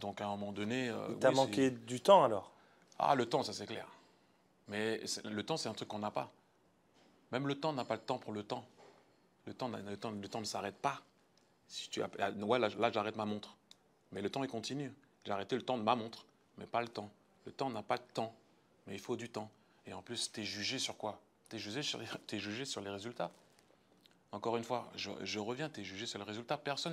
Donc à un moment donné. Tu euh, T'as manqué du temps alors Ah, le temps, ça c'est clair. Mais le temps, c'est un truc qu'on n'a pas. Même le temps n'a pas le temps pour le temps. Le temps, le temps, le temps ne s'arrête pas. Si tu, ah, ouais, là, là j'arrête ma montre. Mais le temps, il continue. J'ai arrêté le temps de ma montre, mais pas le temps. Le temps n'a pas de temps, mais il faut du temps. Et en plus, tu es jugé sur quoi Tu es, es, jugé sur les résultats. Encore une fois, je, reviens, tu es jugé sur les résultats. Personne